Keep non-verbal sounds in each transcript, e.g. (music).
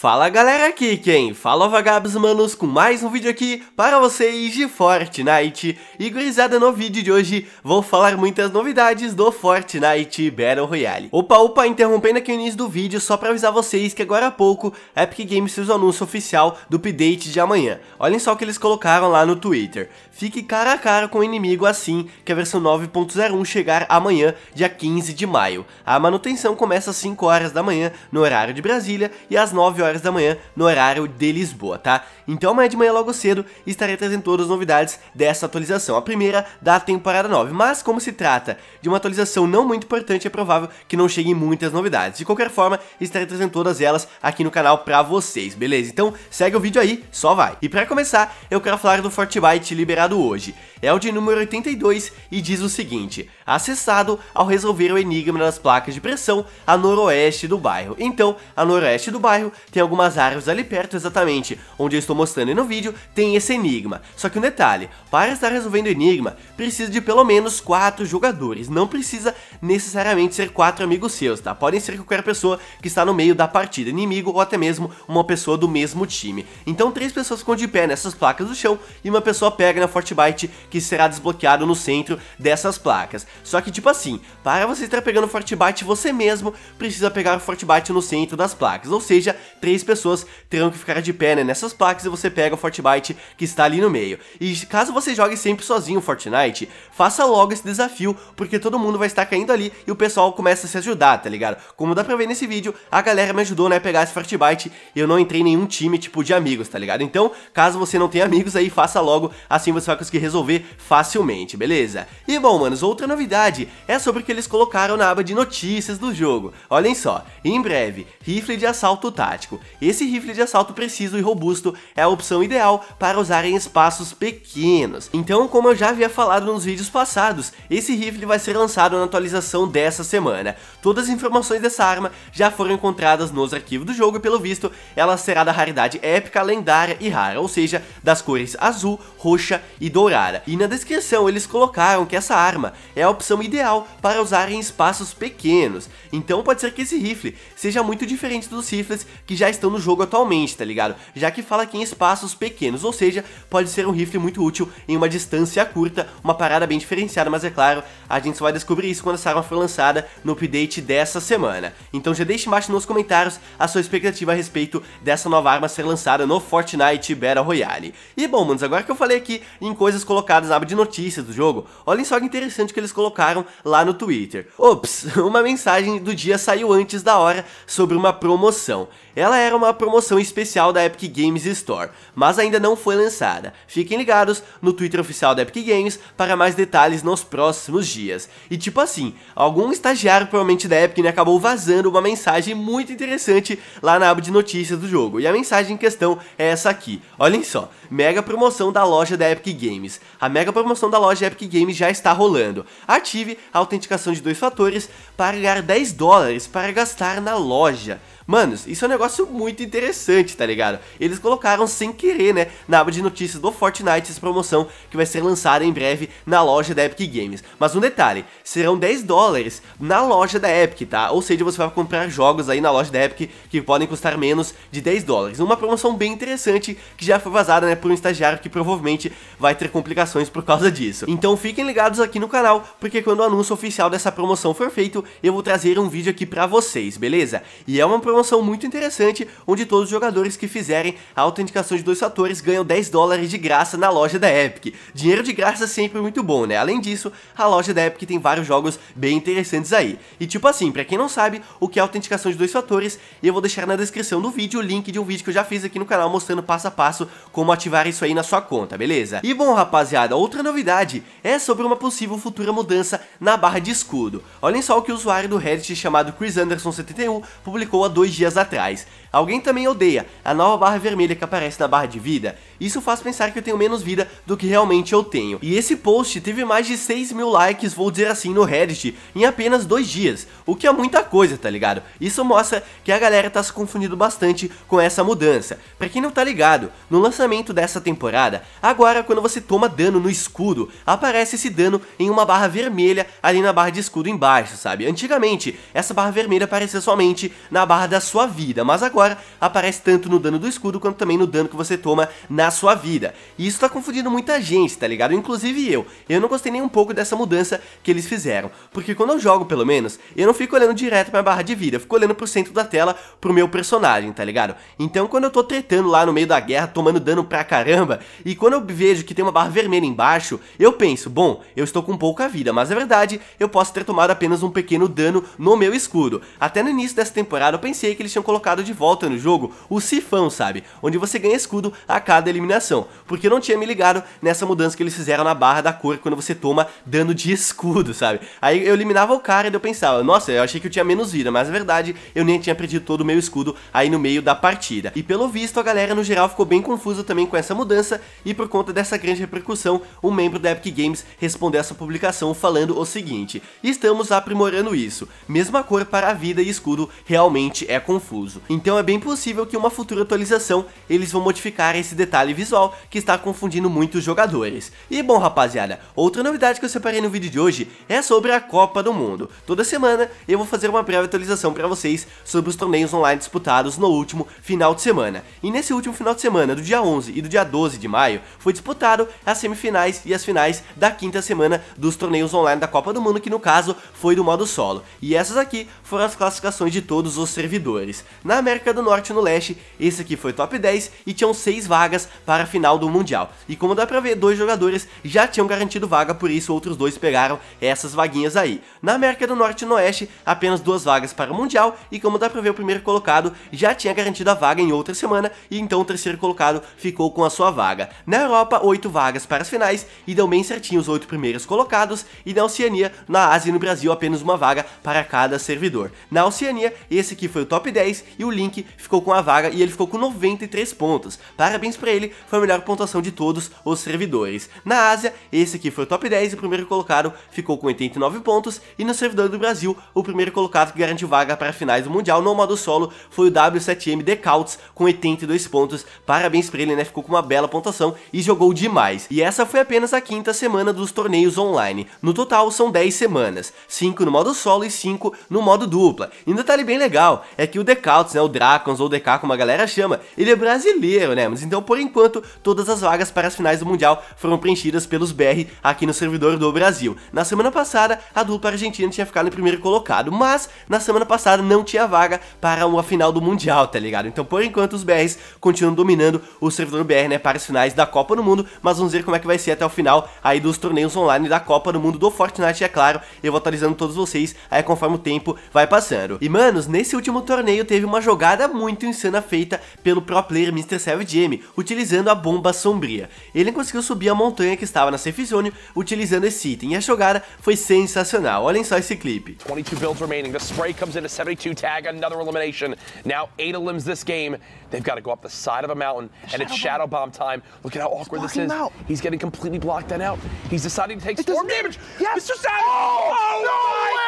Fala galera aqui quem? Fala vagabos manos com mais um vídeo aqui para vocês de Fortnite E gurizada no vídeo de hoje vou falar muitas novidades do Fortnite Battle Royale Opa opa, interrompendo aqui o início do vídeo só para avisar vocês que agora há pouco Epic Games fez o anúncio oficial do update de amanhã Olhem só o que eles colocaram lá no Twitter Fique cara a cara com o inimigo assim que a versão 9.01 chegar amanhã dia 15 de maio A manutenção começa às 5 horas da manhã no horário de Brasília e às 9 horas horas da manhã, no horário de Lisboa, tá? Então amanhã de manhã logo cedo estarei trazendo todas as novidades dessa atualização, a primeira da temporada 9, mas como se trata de uma atualização não muito importante, é provável que não cheguem muitas novidades. De qualquer forma, estarei trazendo todas elas aqui no canal pra vocês, beleza? Então segue o vídeo aí, só vai. E pra começar, eu quero falar do Fortnite liberado hoje. É o de número 82 e diz o seguinte, acessado ao resolver o enigma nas placas de pressão a noroeste do bairro. Então, a noroeste do bairro tem tem algumas árvores ali perto, exatamente onde eu estou mostrando no vídeo, tem esse enigma. Só que um detalhe, para estar resolvendo o enigma, precisa de pelo menos 4 jogadores, não precisa necessariamente ser 4 amigos seus, tá? Podem ser qualquer pessoa que está no meio da partida, inimigo ou até mesmo uma pessoa do mesmo time. Então três pessoas ficam de pé nessas placas do chão e uma pessoa pega na Fortnite que será desbloqueado no centro dessas placas. Só que tipo assim, para você estar pegando Fortnite você mesmo precisa pegar o Fortnite no centro das placas, ou seja, três pessoas terão que ficar de pé né, nessas placas e você pega o Fortnite que está ali no meio. E caso você jogue sempre sozinho Fortnite, faça logo esse desafio, porque todo mundo vai estar caindo ali e o pessoal começa a se ajudar, tá ligado? Como dá pra ver nesse vídeo, a galera me ajudou, né, a pegar esse Fortnite e eu não entrei em nenhum time, tipo, de amigos, tá ligado? Então, caso você não tenha amigos aí, faça logo, assim você vai conseguir resolver facilmente, beleza? E bom, manos, outra novidade é sobre o que eles colocaram na aba de notícias do jogo. Olhem só, em breve, rifle de assalto tático esse rifle de assalto preciso e robusto é a opção ideal para usar em espaços pequenos. Então, como eu já havia falado nos vídeos passados, esse rifle vai ser lançado na atualização dessa semana. Todas as informações dessa arma já foram encontradas nos arquivos do jogo e pelo visto, ela será da raridade épica, lendária e rara, ou seja, das cores azul, roxa e dourada. E na descrição eles colocaram que essa arma é a opção ideal para usar em espaços pequenos, então pode ser que esse rifle seja muito diferente dos rifles que já estão no jogo atualmente, tá ligado? Já que fala aqui em espaços pequenos, ou seja, pode ser um rifle muito útil em uma distância curta, uma parada bem diferenciada, mas é claro, a gente só vai descobrir isso quando essa arma for lançada no update dessa semana. Então já deixe embaixo nos comentários a sua expectativa a respeito dessa nova arma ser lançada no Fortnite Battle Royale. E bom, manos, agora que eu falei aqui em coisas colocadas na aba de notícias do jogo, olhem só que interessante que eles colocaram lá no Twitter. Ops, (laughs) uma mensagem do dia saiu antes da hora sobre uma promoção. Ela era uma promoção especial da Epic Games Store, mas ainda não foi lançada. Fiquem ligados no Twitter oficial da Epic Games para mais detalhes nos próximos dias dias. E tipo assim, algum estagiário provavelmente da Epic né, acabou vazando uma mensagem muito interessante lá na aba de notícias do jogo. E a mensagem em questão é essa aqui. Olhem só, mega promoção da loja da Epic Games. A mega promoção da loja Epic Games já está rolando. Ative a autenticação de dois fatores para ganhar 10 dólares para gastar na loja. Manos, isso é um negócio muito interessante, tá ligado? Eles colocaram sem querer, né, na aba de notícias do Fortnite essa promoção que vai ser lançada em breve na loja da Epic Games. Mas um detalhe, serão 10 dólares na loja da Epic, tá? Ou seja, você vai comprar jogos aí na loja da Epic que podem custar menos de 10 dólares. Uma promoção bem interessante que já foi vazada, né, por um estagiário que provavelmente vai ter complicações por causa disso. Então fiquem ligados aqui no canal, porque quando o anúncio oficial dessa promoção for feito, eu vou trazer um vídeo aqui pra vocês, beleza? E é uma promoção promoção muito interessante, onde todos os jogadores que fizerem a autenticação de dois fatores ganham 10 dólares de graça na loja da Epic. Dinheiro de graça é sempre muito bom, né? Além disso, a loja da Epic tem vários jogos bem interessantes aí. E tipo assim, pra quem não sabe o que é autenticação de dois fatores, eu vou deixar na descrição do vídeo o link de um vídeo que eu já fiz aqui no canal mostrando passo a passo como ativar isso aí na sua conta, beleza? E bom, rapaziada, outra novidade é sobre uma possível futura mudança na barra de escudo. Olhem só o que o usuário do Reddit chamado Chris Anderson 71 publicou há dois dois dias atrás. Alguém também odeia a nova barra vermelha que aparece na barra de vida. Isso faz pensar que eu tenho menos vida do que realmente eu tenho. E esse post teve mais de 6 mil likes, vou dizer assim, no Reddit em apenas dois dias, o que é muita coisa, tá ligado? Isso mostra que a galera tá se confundindo bastante com essa mudança. Pra quem não tá ligado, no lançamento dessa temporada, agora quando você toma dano no escudo, aparece esse dano em uma barra vermelha ali na barra de escudo embaixo, sabe? Antigamente, essa barra vermelha aparecia somente na barra da da sua vida, mas agora aparece tanto no dano do escudo quanto também no dano que você toma na sua vida. E isso tá confundindo muita gente, tá ligado? Inclusive eu. Eu não gostei nem um pouco dessa mudança que eles fizeram, porque quando eu jogo, pelo menos, eu não fico olhando direto pra barra de vida, eu fico olhando pro centro da tela pro meu personagem, tá ligado? Então quando eu tô tretando lá no meio da guerra, tomando dano pra caramba, e quando eu vejo que tem uma barra vermelha embaixo, eu penso, bom, eu estou com pouca vida, mas é verdade, eu posso ter tomado apenas um pequeno dano no meu escudo. Até no início dessa temporada eu pensei que eles tinham colocado de volta no jogo, o Sifão, sabe? Onde você ganha escudo a cada eliminação. Porque eu não tinha me ligado nessa mudança que eles fizeram na barra da cor quando você toma dano de escudo, sabe? Aí eu eliminava o cara e eu pensava, nossa, eu achei que eu tinha menos vida, mas na verdade eu nem tinha perdido todo o meu escudo aí no meio da partida. E pelo visto a galera no geral ficou bem confusa também com essa mudança e por conta dessa grande repercussão, um membro da Epic Games respondeu essa publicação falando o seguinte, estamos aprimorando isso, mesma cor para a vida e escudo realmente é confuso. Então é bem possível que uma futura atualização eles vão modificar esse detalhe visual que está confundindo muitos jogadores. E bom rapaziada, outra novidade que eu separei no vídeo de hoje é sobre a Copa do Mundo. Toda semana eu vou fazer uma breve atualização para vocês sobre os torneios online disputados no último final de semana. E nesse último final de semana, do dia 11 e do dia 12 de maio, foi disputado as semifinais e as finais da quinta semana dos torneios online da Copa do Mundo, que no caso foi do modo solo. E essas aqui foram as classificações de todos os servidores servidores. Na América do Norte e no Leste, esse aqui foi top 10 e tinham 6 vagas para a final do Mundial. E como dá pra ver, dois jogadores já tinham garantido vaga, por isso outros dois pegaram essas vaguinhas aí. Na América do Norte e no Oeste, apenas duas vagas para o Mundial e como dá pra ver, o primeiro colocado já tinha garantido a vaga em outra semana e então o terceiro colocado ficou com a sua vaga. Na Europa, 8 vagas para as finais e deu bem certinho os 8 primeiros colocados e na Oceania, na Ásia e no Brasil apenas uma vaga para cada servidor. Na Oceania, esse aqui foi o top 10 e o Link ficou com a vaga e ele ficou com 93 pontos. Parabéns para ele, foi a melhor pontuação de todos os servidores. Na Ásia, esse aqui foi o top 10 e o primeiro colocado ficou com 89 pontos e no servidor do Brasil, o primeiro colocado que garantiu vaga para finais do Mundial no modo solo foi o W7M Decouts com 82 pontos. Parabéns para ele, né? Ficou com uma bela pontuação e jogou demais. E essa foi apenas a quinta semana dos torneios online. No total são 10 semanas, 5 no modo solo e 5 no modo dupla. ainda tá ali bem legal é que o Decauts, né, o Dracons ou DK, como a galera chama, ele é brasileiro, né? Mas então, por enquanto, todas as vagas para as finais do Mundial foram preenchidas pelos BR aqui no servidor do Brasil. Na semana passada, a dupla argentina tinha ficado em primeiro colocado, mas na semana passada não tinha vaga para uma final do Mundial, tá ligado? Então, por enquanto, os BRs continuam dominando o servidor BR, né, para as finais da Copa do Mundo, mas vamos ver como é que vai ser até o final aí dos torneios online da Copa do Mundo do Fortnite, é claro, eu vou atualizando todos vocês aí conforme o tempo vai passando. E, manos, nesse último torneio teve uma jogada muito insana feita pelo pro player Mr. Savage M, utilizando a bomba sombria. Ele conseguiu subir a montanha que estava na safe zone utilizando esse item, e a jogada foi sensacional, olhem só esse clipe. 22 builds remaining, the spray comes in a 72 tag, another elimination. Now 8 elims this game, they've got to go up the side of a mountain, and it's shadow bomb time. Look at how awkward this is. He's getting completely blocked that out. He's deciding to take storm damage. Yes. Mr. Savage! Oh, oh no way!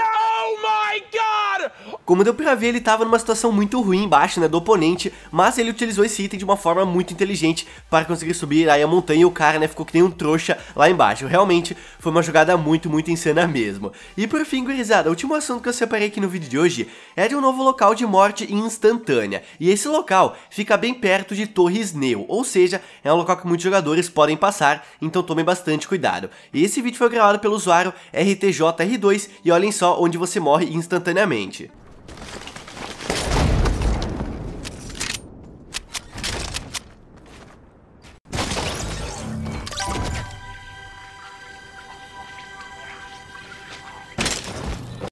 Oh Como deu pra ver, ele tava numa situação muito ruim embaixo, né, do oponente, mas ele utilizou esse item de uma forma muito inteligente para conseguir subir aí a montanha e o cara, né, ficou que nem um trouxa lá embaixo. Realmente, foi uma jogada muito, muito insana mesmo. E por fim, gurizada, o último assunto que eu separei aqui no vídeo de hoje é de um novo local de morte instantânea. E esse local fica bem perto de Torres Neu, ou seja, é um local que muitos jogadores podem passar, então tomem bastante cuidado. E esse vídeo foi gravado pelo usuário RTJR2 e olhem só, onde você morre instantaneamente.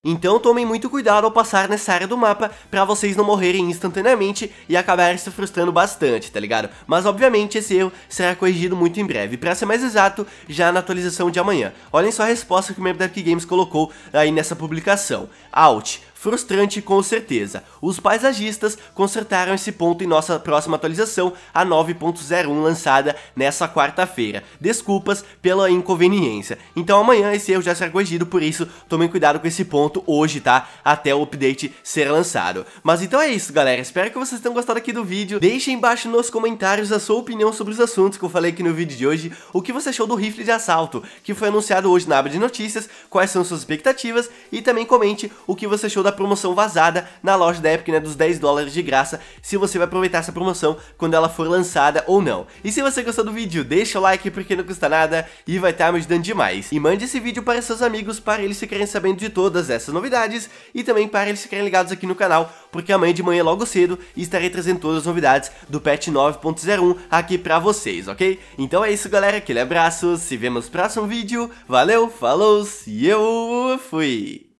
Então tomem muito cuidado ao passar nessa área do mapa para vocês não morrerem instantaneamente e acabarem se frustrando bastante, tá ligado? Mas obviamente esse erro será corrigido muito em breve, para ser mais exato, já na atualização de amanhã. Olhem só a resposta que o membro da Epic Games colocou aí nessa publicação. Out. Frustrante com certeza. Os paisagistas consertaram esse ponto em nossa próxima atualização, a 9.01 lançada nessa quarta-feira. Desculpas pela inconveniência. Então amanhã esse erro já será corrigido, por isso tomem cuidado com esse ponto hoje, tá? Até o update ser lançado. Mas então é isso, galera. Espero que vocês tenham gostado aqui do vídeo. Deixem embaixo nos comentários a sua opinião sobre os assuntos que eu falei aqui no vídeo de hoje. O que você achou do rifle de assalto, que foi anunciado hoje na aba de notícias, quais são suas expectativas e também comente o que você achou da promoção vazada na loja da Epic, né, dos 10 dólares de graça, se você vai aproveitar essa promoção quando ela for lançada ou não. E se você gostou do vídeo, deixa o like porque não custa nada e vai estar tá me ajudando demais. E mande esse vídeo para seus amigos para eles ficarem sabendo de todas essas novidades e também para eles ficarem ligados aqui no canal, porque amanhã de manhã logo cedo estarei trazendo todas as novidades do patch 9.01 aqui para vocês, ok? Então é isso galera, aquele abraço, se vemos no próximo vídeo, valeu, falou e eu fui!